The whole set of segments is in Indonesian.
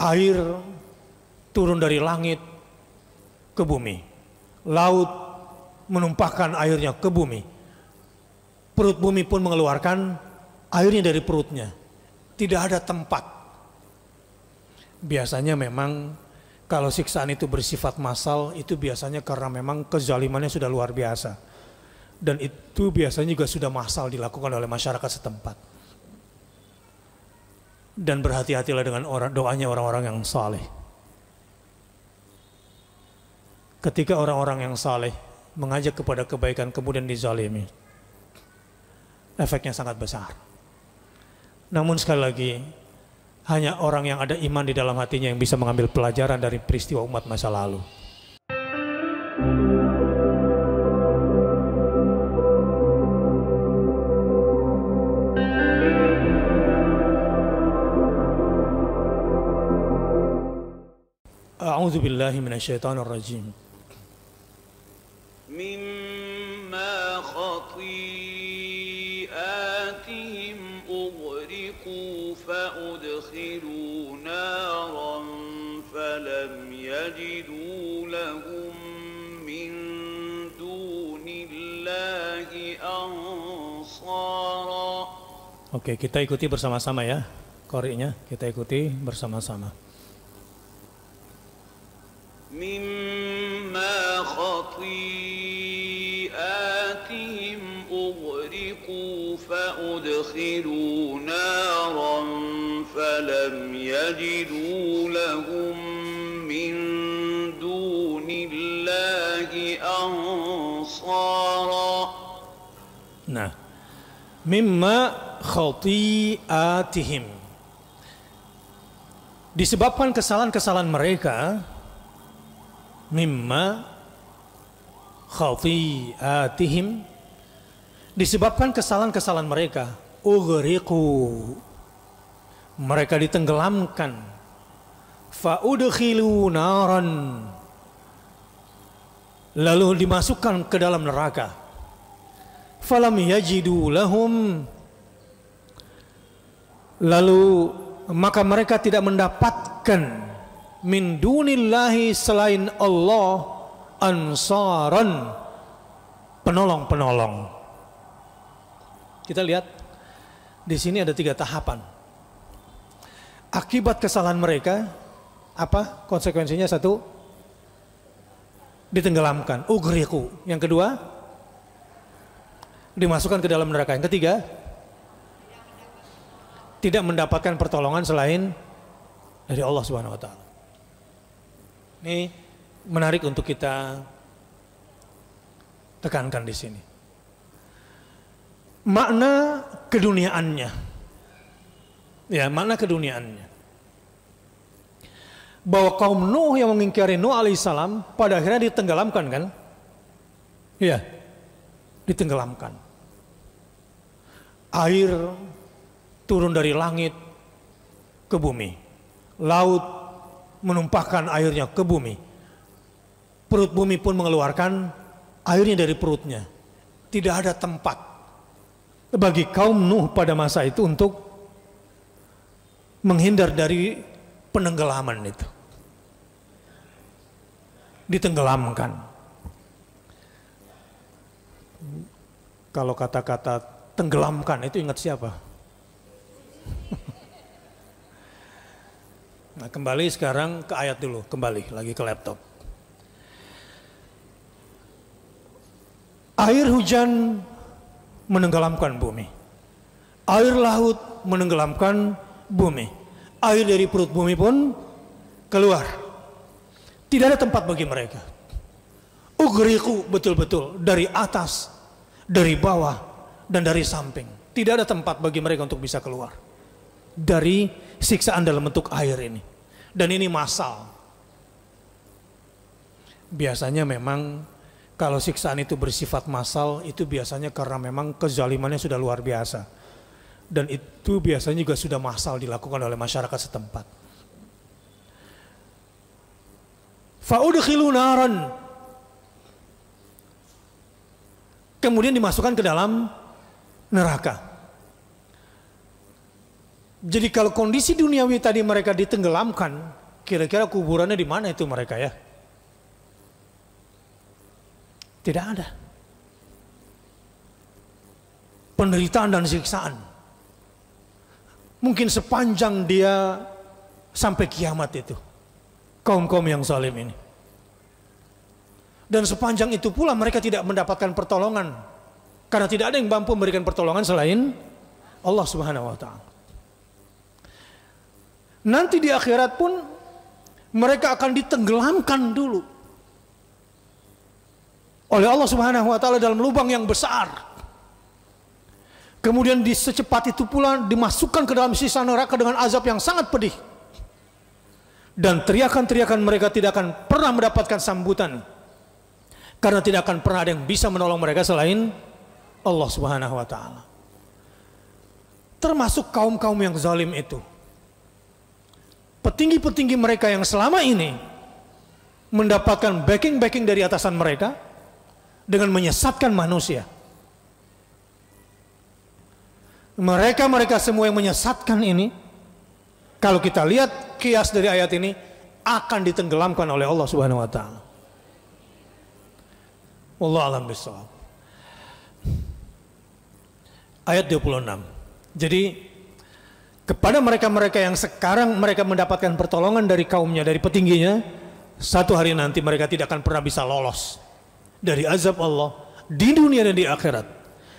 air turun dari langit ke bumi. Laut menumpahkan airnya ke bumi. Perut bumi pun mengeluarkan airnya dari perutnya. Tidak ada tempat. Biasanya memang kalau siksaan itu bersifat massal itu biasanya karena memang kezalimannya sudah luar biasa. Dan itu biasanya juga sudah massal dilakukan oleh masyarakat setempat dan berhati-hatilah dengan orang, doanya orang-orang yang saleh. Ketika orang-orang yang saleh mengajak kepada kebaikan kemudian dizalimi, efeknya sangat besar. Namun sekali lagi, hanya orang yang ada iman di dalam hatinya yang bisa mengambil pelajaran dari peristiwa umat masa lalu. أعوذ بالله من الشيطان الرجيم مما خطيئاتهم أغرقوا فأدخلوا نارا فلم يجدوا لهم من دون الله أنصارا Oke, kita ikuti bersama-sama ya. Koriknya kita ikuti bersama-sama. مما خطيئاتهم أغرقوا فأدخلوا نارا فلم يجدوا لهم من دون الله أنصارا نعم مما خطيئاتهم disebabkan kesalahan-kesalahan mereka mimma khati'atihim disebabkan kesalahan-kesalahan mereka ughriqu mereka ditenggelamkan faudkhilu naran lalu dimasukkan ke dalam neraka falam yajidu lahum lalu maka mereka tidak mendapatkan min dunillahi selain Allah ansaran penolong-penolong. Kita lihat di sini ada tiga tahapan. Akibat kesalahan mereka apa konsekuensinya satu ditenggelamkan ugriku yang kedua dimasukkan ke dalam neraka yang ketiga tidak mendapatkan pertolongan selain dari Allah Subhanahu wa taala ini menarik untuk kita tekankan di sini. Makna keduniaannya. Ya, makna keduniaannya. Bahwa kaum Nuh yang mengingkari Nuh alaihissalam pada akhirnya ditenggelamkan kan? Iya, ditenggelamkan. Air turun dari langit ke bumi. Laut menumpahkan airnya ke bumi. Perut bumi pun mengeluarkan airnya dari perutnya. Tidak ada tempat bagi kaum Nuh pada masa itu untuk menghindar dari penenggelaman itu. Ditenggelamkan. Kalau kata-kata tenggelamkan itu ingat siapa? Nah kembali sekarang ke ayat dulu, kembali lagi ke laptop. Air hujan menenggelamkan bumi. Air laut menenggelamkan bumi. Air dari perut bumi pun keluar. Tidak ada tempat bagi mereka. Ugriku betul-betul dari atas, dari bawah, dan dari samping. Tidak ada tempat bagi mereka untuk bisa keluar. Dari siksaan dalam bentuk air ini. Dan ini masal. Biasanya memang kalau siksaan itu bersifat masal itu biasanya karena memang kezalimannya sudah luar biasa. Dan itu biasanya juga sudah masal dilakukan oleh masyarakat setempat. Kemudian dimasukkan ke dalam neraka. Jadi kalau kondisi duniawi tadi mereka ditenggelamkan, kira-kira kuburannya di mana itu mereka ya? Tidak ada. Penderitaan dan siksaan. Mungkin sepanjang dia sampai kiamat itu. Kaum-kaum yang salim ini. Dan sepanjang itu pula mereka tidak mendapatkan pertolongan. Karena tidak ada yang mampu memberikan pertolongan selain Allah Subhanahu wa taala. Nanti di akhirat pun mereka akan ditenggelamkan dulu oleh Allah Subhanahu wa taala dalam lubang yang besar. Kemudian di secepat itu pula dimasukkan ke dalam sisa neraka dengan azab yang sangat pedih. Dan teriakan-teriakan mereka tidak akan pernah mendapatkan sambutan. Karena tidak akan pernah ada yang bisa menolong mereka selain Allah Subhanahu wa taala. Termasuk kaum-kaum yang zalim itu petinggi-petinggi mereka yang selama ini mendapatkan backing-backing dari atasan mereka dengan menyesatkan manusia. Mereka-mereka semua yang menyesatkan ini, kalau kita lihat kias dari ayat ini, akan ditenggelamkan oleh Allah Subhanahu wa taala. Wallahu alam bisawab. Ayat 26. Jadi kepada mereka-mereka yang sekarang mereka mendapatkan pertolongan dari kaumnya, dari petingginya, satu hari nanti mereka tidak akan pernah bisa lolos dari azab Allah di dunia dan di akhirat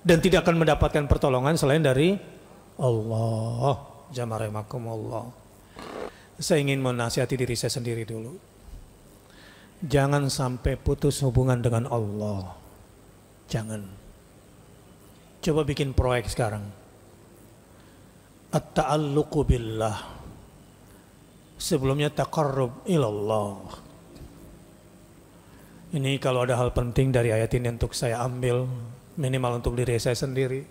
dan tidak akan mendapatkan pertolongan selain dari Allah. Jama'imakum Allah. Saya ingin menasihati diri saya sendiri dulu. Jangan sampai putus hubungan dengan Allah. Jangan. Coba bikin proyek sekarang at-ta'alluqu billah sebelumnya taqarrub ilallah ini kalau ada hal penting dari ayat ini untuk saya ambil minimal untuk diri saya sendiri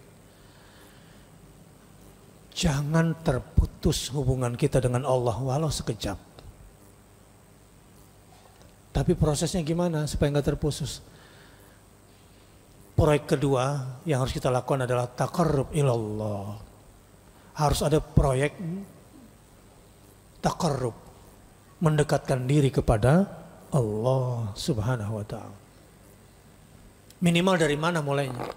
jangan terputus hubungan kita dengan Allah walau sekejap tapi prosesnya gimana supaya nggak terputus proyek kedua yang harus kita lakukan adalah taqarrub ilallah harus ada proyek takarrub mendekatkan diri kepada Allah Subhanahu wa taala. Minimal dari mana mulainya?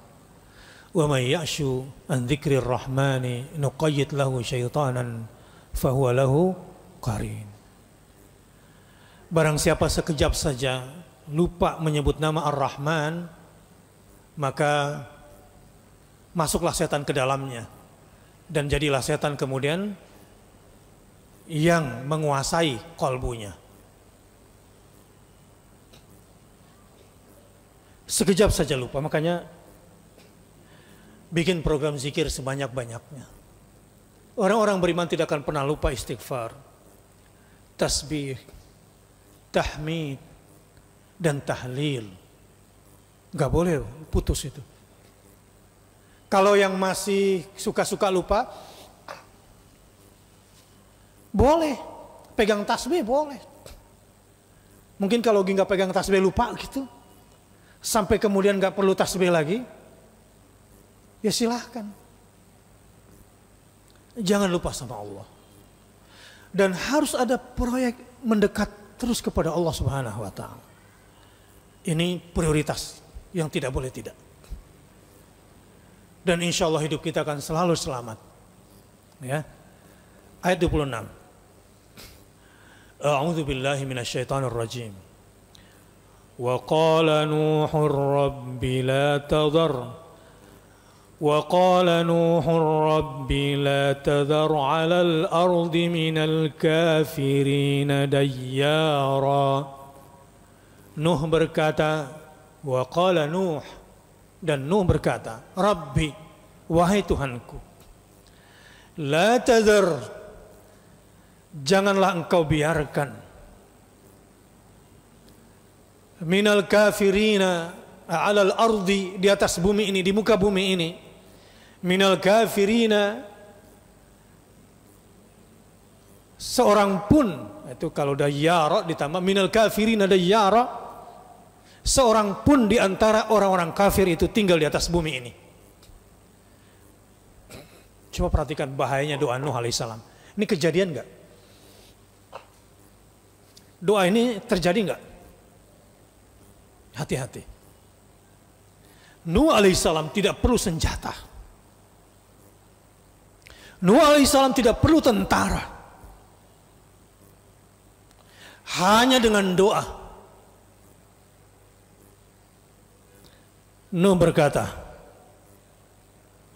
Wa may ya'shu an dzikrir rahmani nuqayyid lahu syaitanan huwa lahu qarin. Barang siapa sekejap saja lupa menyebut nama Ar-Rahman, maka masuklah setan ke dalamnya. Dan jadilah setan kemudian yang menguasai kolbunya. Sekejap saja lupa, makanya bikin program zikir sebanyak-banyaknya. Orang-orang beriman tidak akan pernah lupa istighfar, tasbih, tahmid, dan tahlil. Gak boleh putus itu. Kalau yang masih suka-suka lupa, boleh pegang tasbih boleh. Mungkin kalau nggak pegang tasbih lupa gitu, sampai kemudian nggak perlu tasbih lagi, ya silahkan. Jangan lupa sama Allah. Dan harus ada proyek mendekat terus kepada Allah Subhanahu wa taala. Ini prioritas yang tidak boleh tidak dan insya Allah hidup kita akan selalu selamat. Ya. Ayat 26. A'udzu billahi minasyaitonir rajim. وقال نوح رب لا تذر وقال نوح رب لا تذر على الأرض من الكافرين ديارا Nuh berkata, وقال نوح dan Nuh berkata, Rabbi, wahai Tuhanku, La tazar, janganlah engkau biarkan minal kafirina alal ardi di atas bumi ini, di muka bumi ini. Minal kafirina seorang pun itu kalau dayyara ditambah minal kafirina dayyara seorang pun di antara orang-orang kafir itu tinggal di atas bumi ini. Coba perhatikan bahayanya doa Nuh alaihissalam. Ini kejadian nggak? Doa ini terjadi nggak? Hati-hati. Nuh alaihissalam tidak perlu senjata. Nuh alaihissalam tidak perlu tentara. Hanya dengan doa Nuh berkata,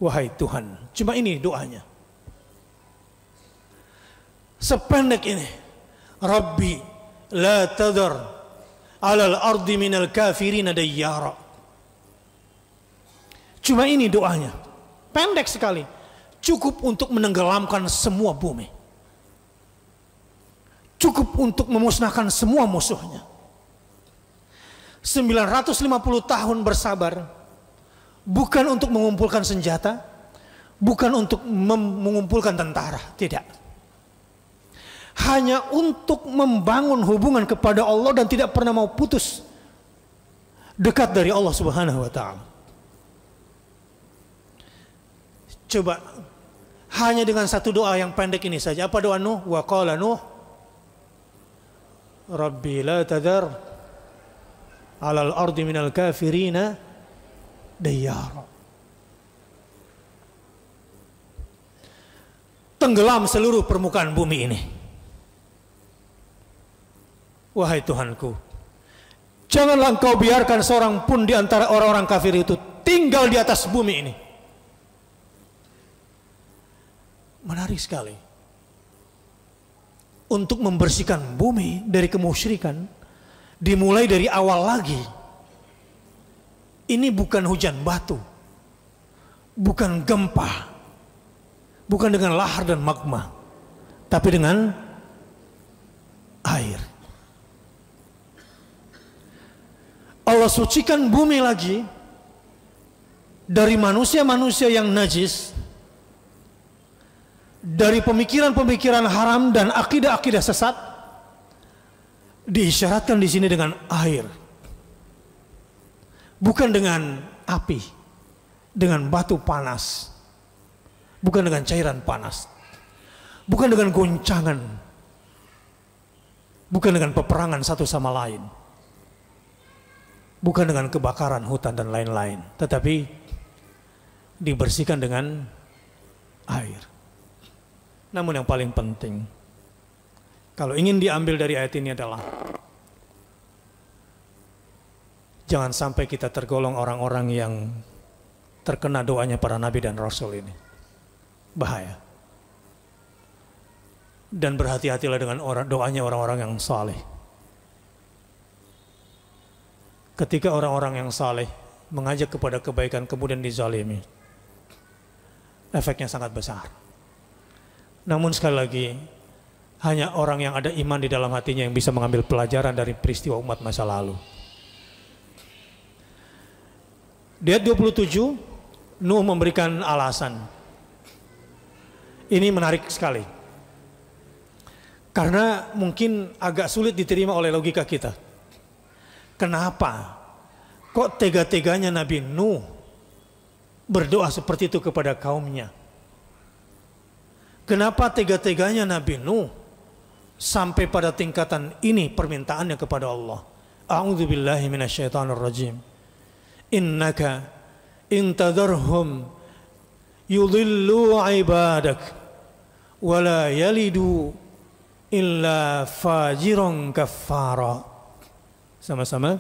Wahai Tuhan, cuma ini doanya. Sependek ini, Rabbi la tadar alal ardi minal kafirin yara. Cuma ini doanya. Pendek sekali. Cukup untuk menenggelamkan semua bumi. Cukup untuk memusnahkan semua musuhnya. 950 tahun bersabar bukan untuk mengumpulkan senjata, bukan untuk mengumpulkan tentara, tidak. Hanya untuk membangun hubungan kepada Allah dan tidak pernah mau putus dekat dari Allah Subhanahu wa taala. Coba hanya dengan satu doa yang pendek ini saja. Apa doa Nuh? Wa qala Nuh Rabbi la tadar alal ardi minal kafirina dayar. Tenggelam seluruh permukaan bumi ini. Wahai Tuhanku, janganlah engkau biarkan seorang pun di antara orang-orang kafir itu tinggal di atas bumi ini. Menarik sekali. Untuk membersihkan bumi dari kemusyrikan, dimulai dari awal lagi. Ini bukan hujan batu, bukan gempa, bukan dengan lahar dan magma, tapi dengan air. Allah sucikan bumi lagi dari manusia-manusia yang najis, dari pemikiran-pemikiran haram dan akidah-akidah sesat, diisyaratkan di sini dengan air. Bukan dengan api, dengan batu panas, bukan dengan cairan panas, bukan dengan goncangan, bukan dengan peperangan satu sama lain, bukan dengan kebakaran hutan dan lain-lain, tetapi dibersihkan dengan air. Namun yang paling penting, kalau ingin diambil dari ayat ini adalah jangan sampai kita tergolong orang-orang yang terkena doanya para nabi dan rasul ini. Bahaya. Dan berhati-hatilah dengan orang, doanya orang-orang yang saleh. Ketika orang-orang yang saleh mengajak kepada kebaikan kemudian dizalimi, efeknya sangat besar. Namun sekali lagi, hanya orang yang ada iman di dalam hatinya yang bisa mengambil pelajaran dari peristiwa umat masa lalu. Di ayat 27, Nuh memberikan alasan. Ini menarik sekali. Karena mungkin agak sulit diterima oleh logika kita. Kenapa? Kok tega-teganya Nabi Nuh berdoa seperti itu kepada kaumnya? Kenapa tega-teganya Nabi Nuh sampai pada tingkatan ini permintaannya kepada Allah. A'udzu billahi minasyaitonir rajim. Innaka in yudhillu ibadak wa la yalidu illa fajiran kaffara. Sama-sama.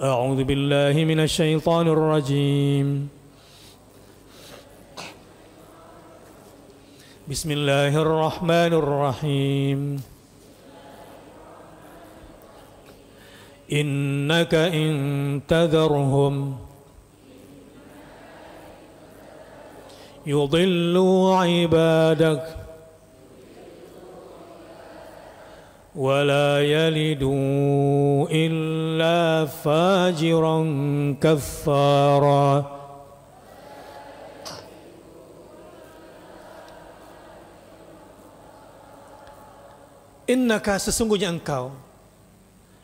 A'udzu billahi minasyaitonir rajim. بسم إنك إن تذرهم يضلوا عبادك ولا يلدوا إلا فاجرا كفارا إنك sesungguhnya engkau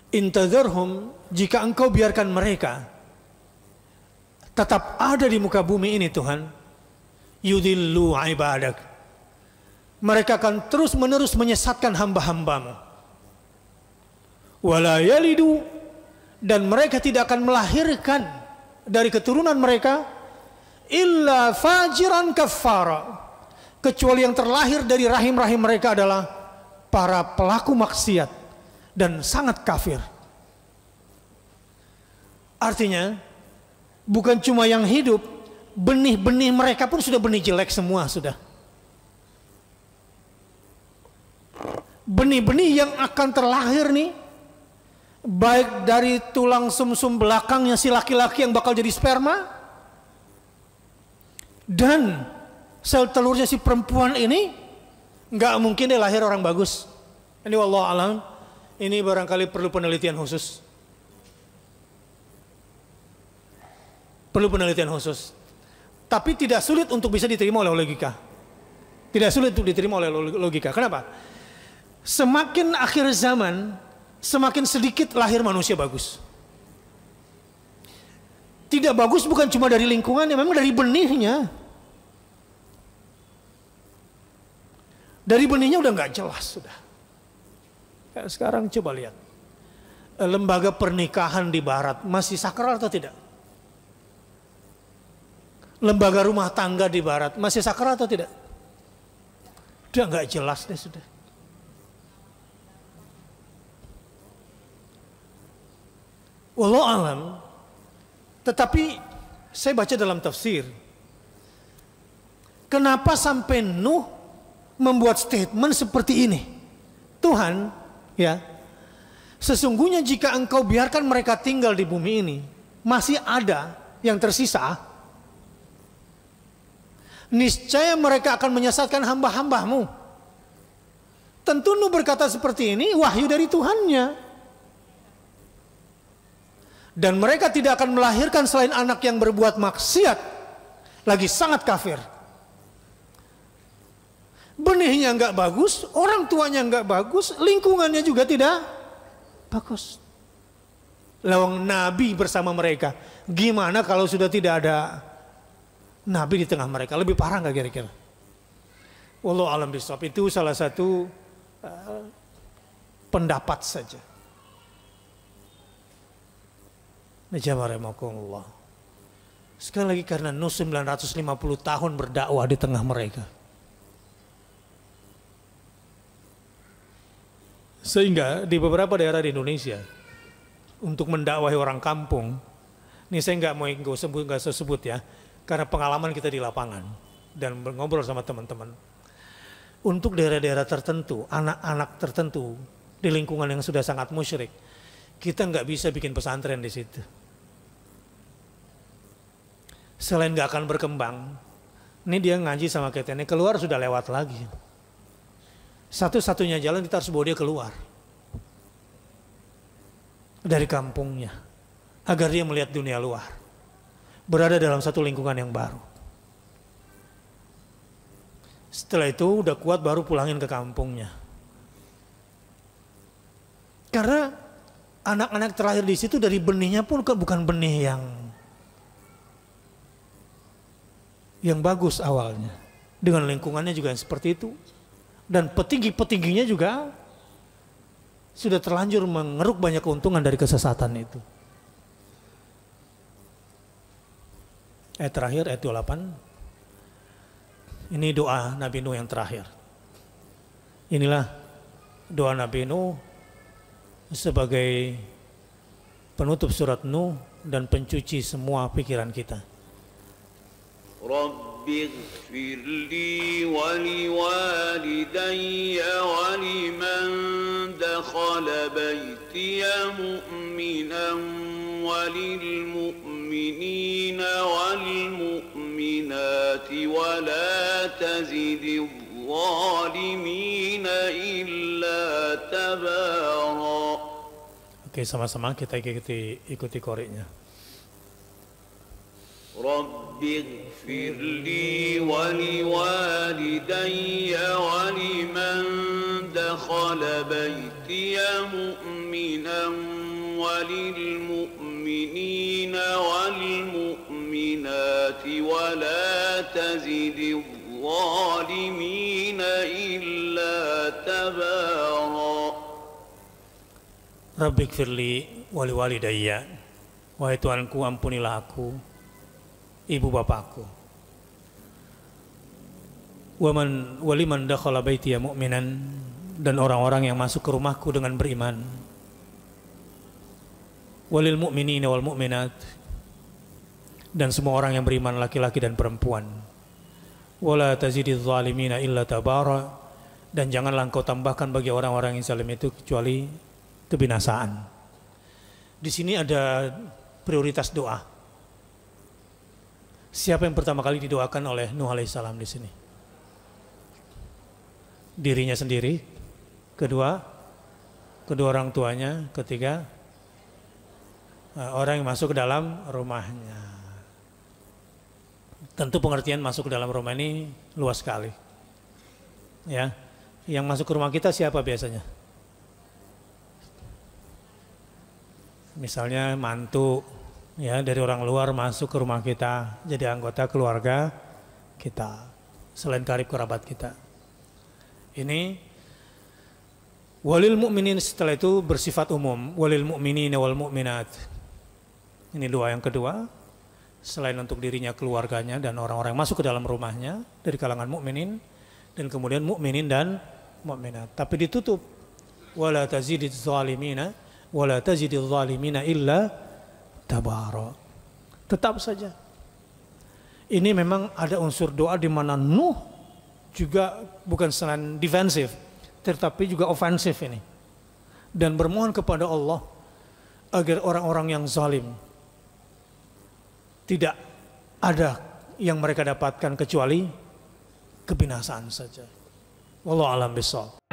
Intadharhum jika engkau biarkan mereka tetap ada di muka bumi ini Tuhan yudillu ibadak mereka akan terus menerus menyesatkan hamba-hambamu wala dan mereka tidak akan melahirkan dari keturunan mereka illa fajiran kafara kecuali yang terlahir dari rahim-rahim mereka adalah para pelaku maksiat dan sangat kafir. Artinya, bukan cuma yang hidup, benih-benih mereka pun sudah benih jelek semua sudah. Benih-benih yang akan terlahir nih, baik dari tulang sumsum -sum belakangnya si laki-laki yang bakal jadi sperma, dan sel telurnya si perempuan ini, nggak mungkin dia lahir orang bagus. Ini wallah alam ini barangkali perlu penelitian khusus. Perlu penelitian khusus. Tapi tidak sulit untuk bisa diterima oleh logika. Tidak sulit untuk diterima oleh logika. Kenapa? Semakin akhir zaman, semakin sedikit lahir manusia bagus. Tidak bagus bukan cuma dari lingkungannya, memang dari benihnya. Dari benihnya udah nggak jelas sudah sekarang coba lihat. Lembaga pernikahan di barat masih sakral atau tidak? Lembaga rumah tangga di barat masih sakral atau tidak? Udah nggak jelas deh sudah. Walau alam, tetapi saya baca dalam tafsir, kenapa sampai Nuh membuat statement seperti ini? Tuhan ya. Sesungguhnya jika engkau biarkan mereka tinggal di bumi ini, masih ada yang tersisa. Niscaya mereka akan menyesatkan hamba-hambamu. Tentu Nuh berkata seperti ini wahyu dari Tuhannya. Dan mereka tidak akan melahirkan selain anak yang berbuat maksiat. Lagi sangat kafir benihnya nggak bagus, orang tuanya nggak bagus, lingkungannya juga tidak bagus. Lawang Nabi bersama mereka. Gimana kalau sudah tidak ada Nabi di tengah mereka? Lebih parah nggak kira-kira? Wallahu alam bisop itu salah satu uh, pendapat saja. Allah. Sekali lagi karena Nuh 950 tahun berdakwah di tengah mereka. Sehingga di beberapa daerah di Indonesia untuk mendakwahi orang kampung, ini saya nggak mau nggak sebut nggak sebut ya, karena pengalaman kita di lapangan dan ngobrol sama teman-teman. Untuk daerah-daerah tertentu, anak-anak tertentu di lingkungan yang sudah sangat musyrik, kita nggak bisa bikin pesantren di situ. Selain nggak akan berkembang, ini dia ngaji sama kita ini keluar sudah lewat lagi. Satu-satunya jalan kita harus bawa dia keluar dari kampungnya agar dia melihat dunia luar. Berada dalam satu lingkungan yang baru. Setelah itu udah kuat baru pulangin ke kampungnya. Karena anak-anak terakhir di situ dari benihnya pun bukan benih yang yang bagus awalnya. Dengan lingkungannya juga yang seperti itu. Dan petinggi-petingginya juga sudah terlanjur mengeruk banyak keuntungan dari kesesatan itu. Ayat eh, terakhir, ayat 28. Ini doa Nabi Nuh yang terakhir. Inilah doa Nabi Nuh sebagai penutup surat Nuh dan pencuci semua pikiran kita. Rabb رب اغفر لي ولوالدي ولمن دخل بيتي مؤمنا وللمؤمنين والمؤمنات ولا تزد الظالمين إلا تبارا Oke, okay, sama-sama kita ikuti ikuti koriknya. رب اغفر لي ولوالدي ولمن دخل بيتي مؤمنا وللمؤمنين والمؤمنات ولا تزد الظالمين إلا تبارا رب اغفر لي ولوالدي Wahai Tuhanku ampunilah aku ibu bapakku. Waman waliman dakhala baitiya mu'minan dan orang-orang yang masuk ke rumahku dengan beriman. Walil mu'minina wal mu'minat dan semua orang yang beriman laki-laki dan perempuan. Wala tazidiz zalimina illa tabara dan janganlah engkau tambahkan bagi orang-orang yang zalim itu kecuali kebinasaan. Di sini ada prioritas doa. Siapa yang pertama kali didoakan oleh Nuh alaihissalam di sini? Dirinya sendiri, kedua, kedua orang tuanya, ketiga, eh, orang yang masuk ke dalam rumahnya. Tentu pengertian masuk ke dalam rumah ini luas sekali. Ya, yang masuk ke rumah kita siapa biasanya? Misalnya mantu, ya dari orang luar masuk ke rumah kita jadi anggota keluarga kita selain karib kerabat kita ini walil mukminin setelah itu bersifat umum walil mukminin wal mukminat ini doa yang kedua selain untuk dirinya keluarganya dan orang-orang masuk ke dalam rumahnya dari kalangan mukminin dan kemudian mukminin dan mukminat tapi ditutup wala tazidiz zalimina wala tazidiz zalimina illa tabara. Tetap saja. Ini memang ada unsur doa di mana Nuh juga bukan selain defensif, tetapi juga ofensif ini. Dan bermohon kepada Allah agar orang-orang yang zalim tidak ada yang mereka dapatkan kecuali kebinasaan saja. Wallahu alam bisawab.